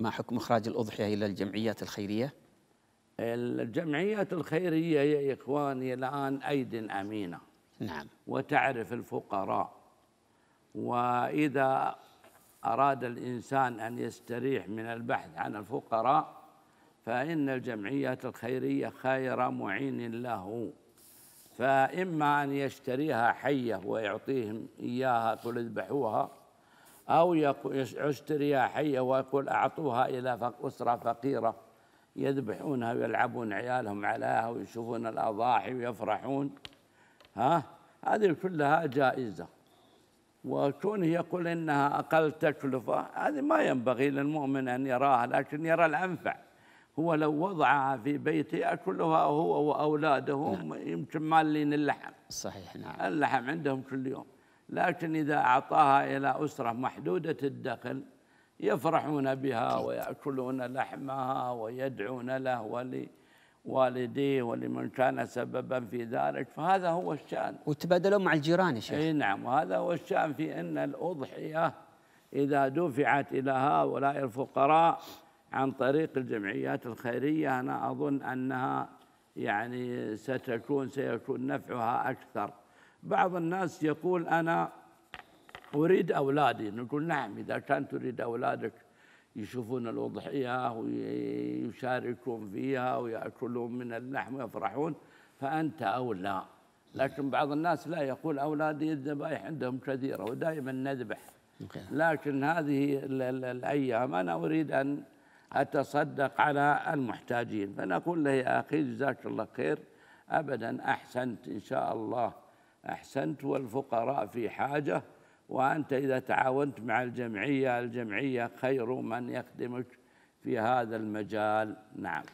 ما حكم إخراج الأضحية إلى الجمعيات الخيرية؟ الجمعيات الخيرية يا إخواني الآن أيد أمينة نعم وتعرف الفقراء وإذا أراد الإنسان أن يستريح من البحث عن الفقراء فإن الجمعيات الخيرية خير معين له فإما أن يشتريها حية ويعطيهم إياها فليذبحوها أو يشتريها حية ويقول أعطوها إلى أسرة فقيرة يذبحونها ويلعبون عيالهم عليها ويشوفون الأضاحي ويفرحون ها هذه كلها جائزة وكونه يقول إنها أقل تكلفة هذه ما ينبغي للمؤمن أن يراها لكن يرى الأنفع هو لو وضعها في بيته ياكلها هو واولاده نعم. يمكن مالين اللحم صحيح نعم اللحم عندهم كل يوم لكن إذا أعطاها إلى أسرة محدودة الدخل يفرحون بها ويأكلون لحمها ويدعون له ولي والديه ولمن كان سببا في ذلك فهذا هو الشان وتبادلوا مع الجيران يا شيخ اي نعم وهذا هو الشان في ان الاضحيه اذا دفعت الى هؤلاء الفقراء عن طريق الجمعيات الخيريه انا اظن انها يعني ستكون سيكون نفعها اكثر بعض الناس يقول أنا أريد أولادي نقول نعم إذا كان تريد أولادك يشوفون الأضحية ويشاركون فيها ويأكلون من اللحم ويفرحون فأنت أولى لكن بعض الناس لا يقول أولادي الذبائح عندهم كثيرة ودائما نذبح لكن هذه الأيام أنا أريد أن أتصدق على المحتاجين فنقول له يا أخي جزاك الله خير أبدا أحسنت إن شاء الله أحسنت والفقراء في حاجة وأنت إذا تعاونت مع الجمعية الجمعية خير من يخدمك في هذا المجال نعم